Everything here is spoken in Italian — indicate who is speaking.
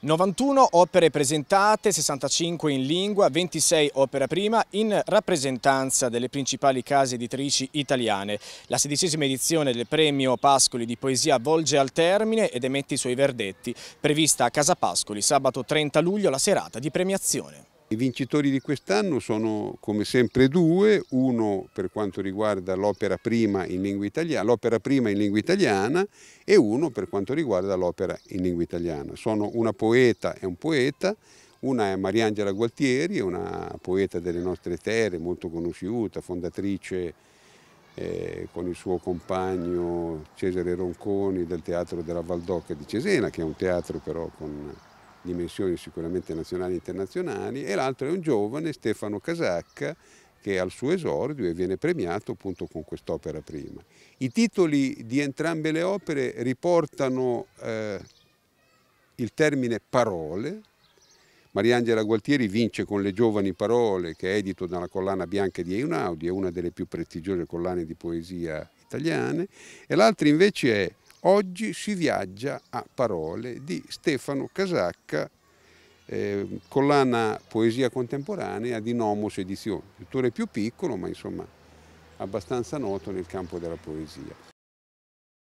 Speaker 1: 91 opere presentate, 65 in lingua, 26 opera prima in rappresentanza delle principali case editrici italiane. La sedicesima edizione del premio Pascoli di poesia volge al termine ed emette i suoi verdetti, prevista a Casa Pascoli sabato 30 luglio la serata di premiazione.
Speaker 2: I vincitori di quest'anno sono come sempre due, uno per quanto riguarda l'opera prima in lingua italiana, prima in lingua italiana e uno per quanto riguarda l'opera in lingua italiana. Sono una poeta e un poeta, una è Mariangela Gualtieri, una poeta delle nostre terre, molto conosciuta, fondatrice eh, con il suo compagno Cesare Ronconi del Teatro della Valdocca di Cesena, che è un teatro però con dimensioni sicuramente nazionali e internazionali, e l'altro è un giovane, Stefano Casacca, che al suo esordio e viene premiato appunto con quest'opera prima. I titoli di entrambe le opere riportano eh, il termine parole, Mariangela Gualtieri vince con Le giovani parole, che è edito dalla collana bianca di Einaudi, è una delle più prestigiose collane di poesia italiane, e l'altra invece è Oggi si viaggia a parole di Stefano Casacca, eh, collana poesia contemporanea di Nomos Edizioni, autore più piccolo ma insomma abbastanza noto nel campo della poesia.